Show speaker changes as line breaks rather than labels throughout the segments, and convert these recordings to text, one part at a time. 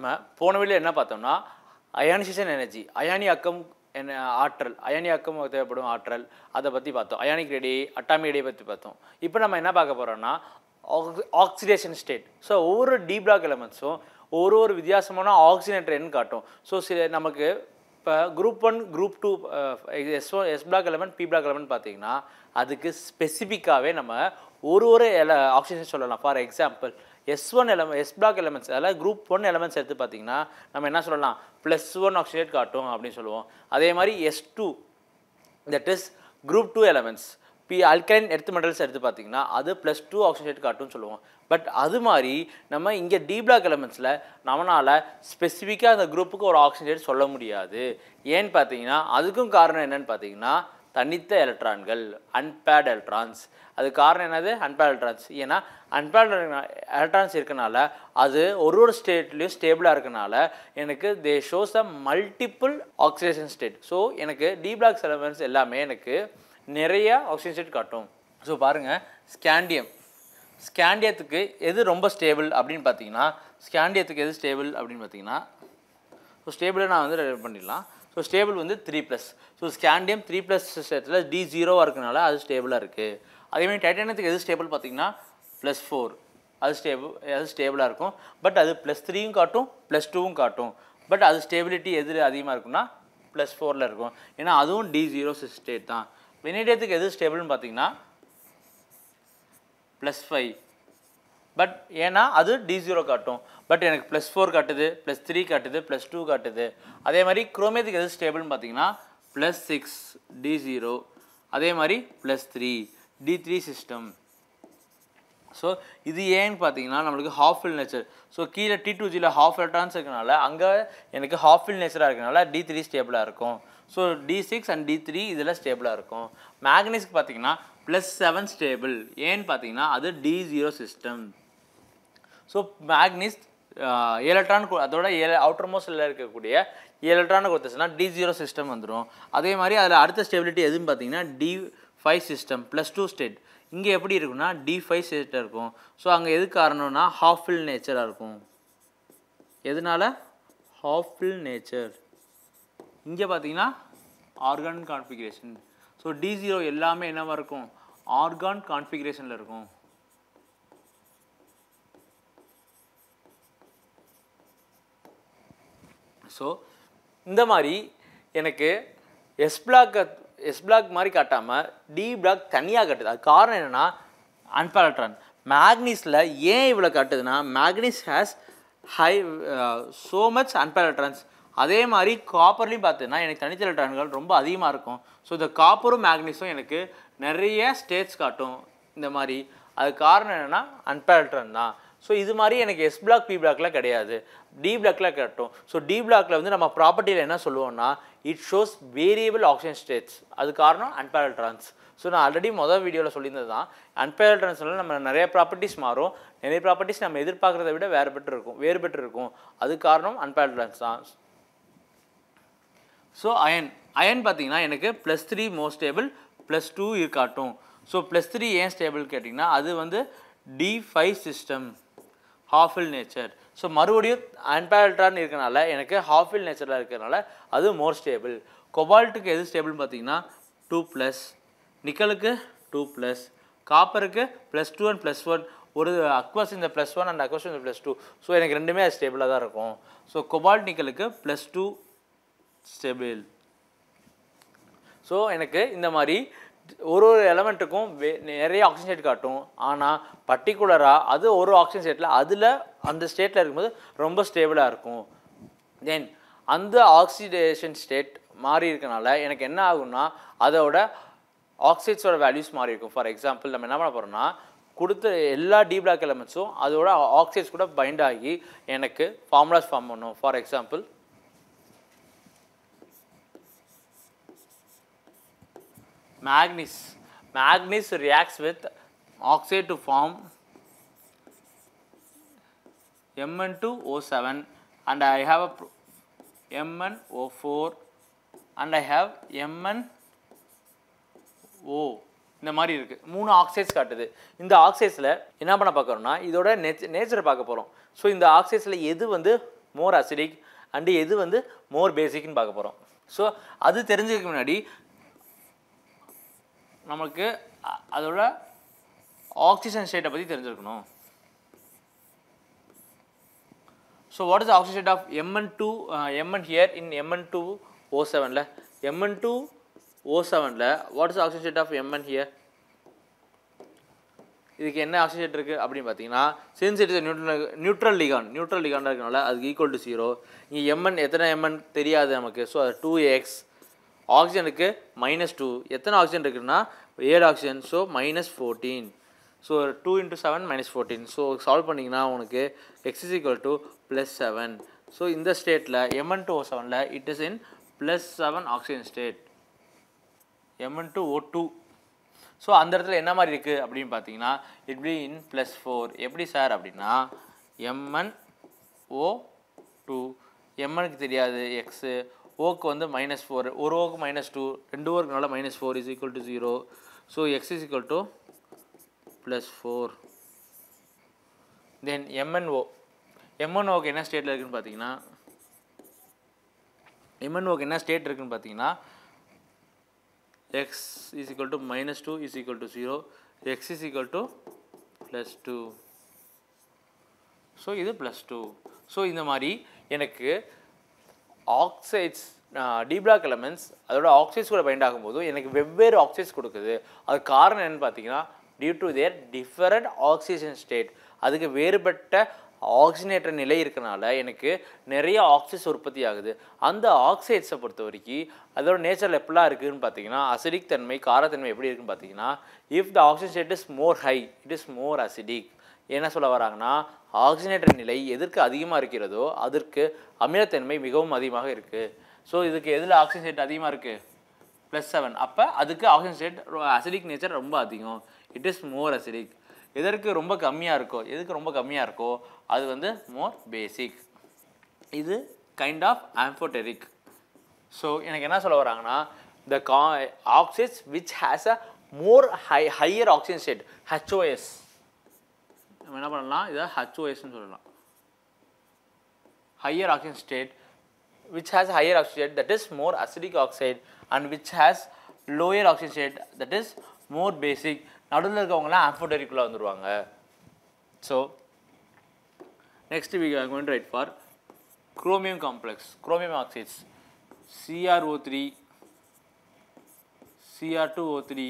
நம்ம போன வழியில் என்ன பார்த்தோம்னா அயானிசேஷன் எனர்ஜி அயானி அக்கம் என்ன ஆற்றல் அயானி அக்கம் தேவைப்படும் ஆற்றல் அதை பற்றி பார்த்தோம் அயானிக் ரெடி அட்டாமிக் ரெடியை பற்றி பார்த்தோம் இப்போ நம்ம என்ன பார்க்க போகிறோம்னா ஆக்சிடேஷன் ஸ்டேட் ஸோ ஒவ்வொரு டி பிளாக் எலமெண்ட்ஸும் ஒரு ஒரு வித்தியாசமான ஆக்சிஜனேட்டர் என்ன காட்டும் ஸோ சில நமக்கு இப்போ group one group two S one S block element P block element பார்த்தீங்கன்னா அதுக்கு ஸ்பெசிஃபிக்காகவே நம்ம ஒரு ஒரு எல ஆக்சிஜன் சொல்லலாம் for example S one element S block elements அதில் குரூப் ஒன் எலமெண்ட்ஸ் எடுத்து பார்த்தீங்கன்னா நம்ம என்ன சொல்லலாம் ப்ளஸ் ஒன் ஆக்சிடேட் காட்டும் அப்படின்னு சொல்லுவோம் அதே மாதிரி S two that is group two elements be அல்கைன் எடுத்து மெட்டல்ஸ் எடுத்து பார்த்தீங்கன்னா அது ப்ளஸ் டூ ஆக்சிடேட் காட்டும்னு சொல்லுவோம் பட் அது மாதிரி நம்ம இங்கே டி பிளாக் எலமெண்ட்ஸில் நம்மளால் ஸ்பெசிஃபிக்காக அந்த குரூப்புக்கு ஒரு ஆக்சிடேட் சொல்ல முடியாது ஏன்னு பார்த்தீங்கன்னா அதுக்கும் காரணம் என்னென்னு பார்த்தீங்கன்னா தனித்த எலக்ட்ரான்கள் அன்பேட் எலக்ட்ரான்ஸ் அது காரணம் என்னது அன்பேட் எலக்ட்ரான்ஸ் ஏன்னா அன்பேட் எலக்ட்ரான்ஸ் இருக்கனால அது ஒரு ஒரு ஸ்டேட்லேயும் ஸ்டேபிளாக இருக்கனால எனக்கு they shows a multiple oxidation state so எனக்கு டிபிளாக்ஸ் செலவன்ஸ் எல்லாமே எனக்கு நிறைய ஆக்சிஜன் ஸ்டேட் காட்டும் ஸோ பாருங்கள் ஸ்கேண்டியம் ஸ்கேண்டியத்துக்கு எது ரொம்ப ஸ்டேபிள் அப்படின்னு பார்த்தீங்கன்னா ஸ்கேண்டியத்துக்கு எது ஸ்டேபிள் அப்படின்னு பார்த்தீங்கன்னா ஸோ ஸ்டேபிளாக நான் வந்து ரெடி பண்ணிடலாம் ஸோ ஸ்டேபிள் வந்து three plus so scandium three plus சிஸ்டத்தில் டி ஜீரோவாக இருக்கனால அது ஸ்டேபிளாக இருக்குது அதேமாதிரி டைட்டானியத்துக்கு எது ஸ்டேபிள் பார்த்தீங்கன்னா ப்ளஸ் ஃபோர் அது ஸ்டேபிள் அது ஸ்டேபிளாக இருக்கும் பட் அது ப்ளஸ் த்ரீயும் காட்டும் ப்ளஸ் டூவும் காட்டும் பட் அது ஸ்டேபிலிட்டி எது அதிகமாக இருக்கும்னா ப்ளஸ் ஃபோரில் இருக்கும் ஏன்னா அதுவும் டி ஜீரோ ஸ்டேட் தான் வெனிடேத்துக்கு எது ஸ்டேபிள்னு பார்த்தீங்கன்னா ப்ளஸ் ஃபைவ் பட் ஏன்னா அது டி ஜீரோ காட்டும் பட் எனக்கு ப்ளஸ் ஃபோர் காட்டுது ப்ளஸ் த்ரீ காட்டுது ப்ளஸ் டூ காட்டுது அதே மாதிரி குரோமேத்துக்கு எது ஸ்டேபிள்னு பார்த்தீங்கன்னா ப்ளஸ் சிக்ஸ் டி ஜீரோ அதே மாதிரி plus three D three system so இது ஏன்னு பார்த்தீங்கன்னா நம்மளுக்கு ஹாஃப் ஃபில் நேச்சர் ஸோ கீழே டி டூ ஜியில் ஹாஃப் எலக்ட்ரான்ஸ் இருக்கனால அங்கே எனக்கு ஹாஃப் ஃபில் நேச்சராக இருக்கனால டி த்ரீ ஸ்டேபிளாக இருக்கும் so D six and D three இதில் ஸ்டேபிளாக இருக்கும் மேக்னீஸ்க்கு பார்த்தீங்கன்னா ப்ளஸ் செவன் ஸ்டேபிள் ஏன்னு பார்த்தீங்கன்னா அது D zero system so manganese electron அதோட ஏ அவுட்டர் மோஸ்டில் இருக்கக்கூடிய எலக்ட்ரான் கொடுத்துச்சுன்னா டி ஜீரோ சிஸ்டம் வந்துடும் அதே மாதிரி அதில் அடுத்த ஸ்டெபிலிட்டி எதுன்னு பார்த்தீங்கன்னா D five system plus two state இங்கே எப்படி இருக்குன்னா டி ஃபைவ் ஸ்டேட் இருக்கும் ஸோ அங்கே எது காரணம்னா ஹாஃப் ஃபில் நேச்சராக இருக்கும் எதனால் ஹாஃப் ஃபில் நேச்சர் இங்கே பார்த்தீங்கன்னா argon configuration so D zero எல்லாமே என்னவாக இருக்கும் ஆர்கான் கான்ஃபிகரேஷனில் இருக்கும் ஸோ இந்த மாதிரி எனக்கு எஸ் பிளாக்கை எஸ் பிளாக் மாதிரி காட்டாமல் டி பிளாக் தனியாக கட்டுது அது காரணம் என்னென்னா அன்பாலட்ரான் மேக்னீஸில் ஏன் இவ்வளோ காட்டுதுன்னா manganese has high so much unpaired electrons அதே மாதிரி காப்பர்லேயும் பார்த்தீங்கன்னா எனக்கு தனித்த எலக்ட்ரான்கள் ரொம்ப அதிகமாக இருக்கும் ஸோ இந்த காப்பரும் மேக்னீஸும் எனக்கு நிறைய ஸ்டேட்ஸ் காட்டும் இந்த மாதிரி அது காரணம் என்னென்னா அன்பேலட்ரன் தான் ஸோ இது மாதிரி எனக்கு எஸ் பிளாக் பி பிளாக்லாம் கிடையாது டி பிளாக்லாம் கட்டும் ஸோ டி பிளாக்ல வந்து நம்ம ப்ராப்பர்ட்டியில் என்ன சொல்லுவோம்னா it shows variable oxygen states அது காரணம் அன்பேரல் ட்ரான்ஸ் ஸோ நான் ஆல்ரெடி மொதல் வீடியோவில் சொல்லியிருந்தது தான் அன்பேரல் ட்ரான்ஸ்னால நம்ம நிறைய ப்ராப்பர்ட்டிஸ் மாறும் நிறைய ப்ராப்பர்ட்டிஸ் நம்ம எதிர்பார்க்கறத விட வேறுபட்டு இருக்கும் வேறுபட்டு இருக்கும் அது காரணம் அன்பேரல் ட்ரான்ஸ் தான் ஸோ அயன் அயன் பார்த்தீங்கன்னா எனக்கு plus three most stable plus two இருக்காட்டும் ஸோ ப்ளஸ் த்ரீ ஏன் ஸ்டேபிள் கேட்டிங்கன்னா அது வந்து D five system half fill nature so மறுபடியும் அன்பேல்ட்ரான்னு இருக்கனால எனக்கு ஹாஃபில் நேச்சராக இருக்கிறனால அது மோர் ஸ்டேபிள் கொபால்ட்டுக்கு எது ஸ்டேபிள்னு பார்த்தீங்கன்னா டூ ப்ளஸ் நிக்கலுக்கு டூ ப்ளஸ் காப்பருக்கு plus two and plus one ஒரு அக்வஸ் இந்த ப்ளஸ் ஒன் அண்ட் அக்வஸ் இந்த ப்ளஸ் டூ ஸோ எனக்கு ரெண்டுமே அது ஸ்டேபிளாக தான் இருக்கும் ஸோ கொபால்ட் நிக்கலுக்கு ப்ளஸ் டூ ஸ்டேபிள் ஸோ எனக்கு இந்த மாதிரி ஒரு ஒரு எலமெண்ட்டுக்கும் நிறைய ஆக்சிஜன் ஸ்டேட் காட்டும் ஆனால் பர்டிகுலராக அது ஒரு ஆக்சிஜன் ஸ்டேட்டில் அதில் அந்த ஸ்டேட்டில் இருக்கும்போது ரொம்ப ஸ்டேபிளாக இருக்கும் தென் அந்த ஆக்சிடேஷன் ஸ்டேட் மாறி இருக்கனால எனக்கு என்ன ஆகும்னா அதோட ஆக்சைட்ஸோட வேல்யூஸ் மாறி இருக்கும் ஃபார் எக்ஸாம்பிள் நம்ம என்ன பண்ண போகிறோம்னா கொடுத்த எல்லா டீ பிளாக் எலமெண்ட்ஸும் அதோட ஆக்சைட்ஸ் கூட பைண்ட் ஆகி எனக்கு ஃபார்முலாஸ் ஃபார்ம் பண்ணும் for example reacts with to Manganese reacts with oxide to form Mn2O7 and M N O four and I have M N O இந்த மாதிரி இருக்குது மூணு ஆக்சைட்ஸ் காட்டுது இந்த ஆக்சைட்ஸில் என்ன பண்ண பார்க்குறோம்னா இதோட நேச்ச நேச்சரை பார்க்க போகிறோம் ஸோ இந்த ஆக்சைட்ஸில் எது வந்து மோர் அசிடிக் அண்டு எது வந்து மோர் பேசிக்னு பார்க்க போகிறோம் ஸோ அது தெரிஞ்சதுக்கு முன்னாடி நமக்கு அதோட ஆக்சிஜன் ஸ்டேட்டை பற்றி தெரிஞ்சிருக்கணும் so what is oxygen state of M N two M N here in M N two O செவனில் எம்என் டூ ஓ செவனில் what is oxygen state of M N here இதுக்கு என்ன ஆக்சிஜன் இருக்குது அப்படின்னு பார்த்தீங்கன்னா since is neutral neutral ligand neutral ligand இருக்கனால அதுக்கு ஈக்குவல் டு ஜீரோ இங்கே எம்என் எத்தனை எம்என் தெரியாது நமக்கு ஸோ அது டூ எக்ஸ் ஆக்சிஜனுக்கு மைனஸ் டூ எத்தனை ஆக்சிஜன் இருக்குன்னா ஏழு oxygen so minus fourteen so two into seven minus fourteen so solve பண்ணிங்கன்னா உனக்கு X is equal to plus seven so இந்த ஸ்டேட்டில் எம்என் டூ ஓ செவனில் it is in plus seven oxygen state M N two O two so அந்த இடத்துல என்ன மாதிரி இருக்குது அப்படின்னு பார்த்தீங்கன்னா it be in plus four எப்படி சார் அப்படின்னா எம்என் ஓ டூ எம்எனுக்கு தெரியாது எக்ஸு ஓக்கு வந்து மைனஸ் ஃபோர் ஒரு ஓக்கு மைனஸ் டூ ரெண்டு ஓர்க்குனால minus four is equal to zero So, x is equal to plus 4 then MNO MNOக்கு என்ன stateல இருக்குன்னு பார்த்தீங்கன்னா MNOக்கு என்ன state இருக்குன்னு பார்த்தீங்கன்னா x is equal to minus 2 is equal to 0 x is equal to plus 2 so இது ப்ளஸ் டூ ஸோ இந்த மாதிரி எனக்கு ஆக்சைட்ஸ் டீப்ளாக் எலமெண்ட்ஸ் அதோட ஆக்சைட்ஸ் கூட பைண்ட் ஆகும்போது எனக்கு வெவ்வேறு ஆக்சைட்ஸ் கொடுக்குது அது காரணம் என்னென்னு பார்த்தீங்கன்னா due to their different oxygen state அதுக்கு வேறுபட்ட ஆக்சிஜனேட்டர் நிலை இருக்கனால எனக்கு நிறைய ஆக்சைட்ஸ் உற்பத்தி ஆகுது அந்த ஆக்சைட்ஸை பொறுத்த வரைக்கும் அதோட நேச்சரில் எப்படிலாம் இருக்குதுன்னு பார்த்தீங்கன்னா அசிடிக் தன்மை காரத்தன்மை எப்படி இருக்குன்னு பார்த்தீங்கன்னா if the oxygen state is more high it is more acidic என்ன சொல்ல வராங்கன்னா ஆக்சிஜனேட்டர் நிலை எதற்கு அதிகமாக இருக்கிறதோ அதற்கு அமிலத்தன்மை மிகவும் அதிகமாக இருக்குது ஸோ இதுக்கு எதில் ஆக்சிஜன் அதிகமாக இருக்குது ப்ளஸ் செவன் அப்போ அதுக்கு ஆக்சிஜன் ரேட் அசிடிக் நேச்சர் ரொம்ப அதிகம் இட் இஸ் மோர் அசிடிக் எதற்கு ரொம்ப கம்மியாக இருக்கோ எதுக்கு ரொம்ப கம்மியாக இருக்கோ அது வந்து மோர் பேசிக் இது கைண்ட் ஆஃப் ஆம்ஃபோட்டெரிக் ஸோ எனக்கு என்ன சொல்ல வராங்கன்னா த கா oxide which has a more high higher oxygen state H O S நம்ம என்ன பண்ணலாம் இதை ஹச்ஓஎஸ்ன்னு சொல்லலாம் higher oxygen state which has higher oxygen state that is more acidic oxide and which has lower oxygen state that is more basic நடுவில் இருக்கவங்களாம் ஆம்ஃபோடரிக்குள்ளே வந்துடுவாங்க so next we are going right for chromium complex chromium oxides C R O three C R two O three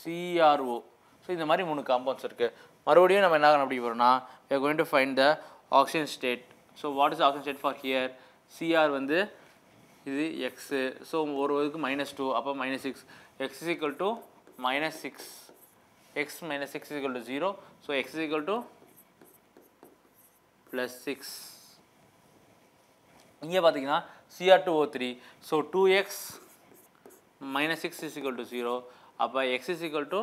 C R O so இந்த மாதிரி மூணு compounds இருக்குது மறுபடியும் நம்ம என்ன அப்படி போகிறோம்னா we going to find the oxygen state so what is oxygen state for here C R வந்து இது எக்ஸு ஸோ ஒரு இதுக்கு மைனஸ் டூ அப்போ minus six X is equal to minus six X minus six is equal to zero so X is equal to plus six இங்கே பார்த்தீங்கன்னா C R two O three so two X minus six is equal to zero அப்போ X is equal to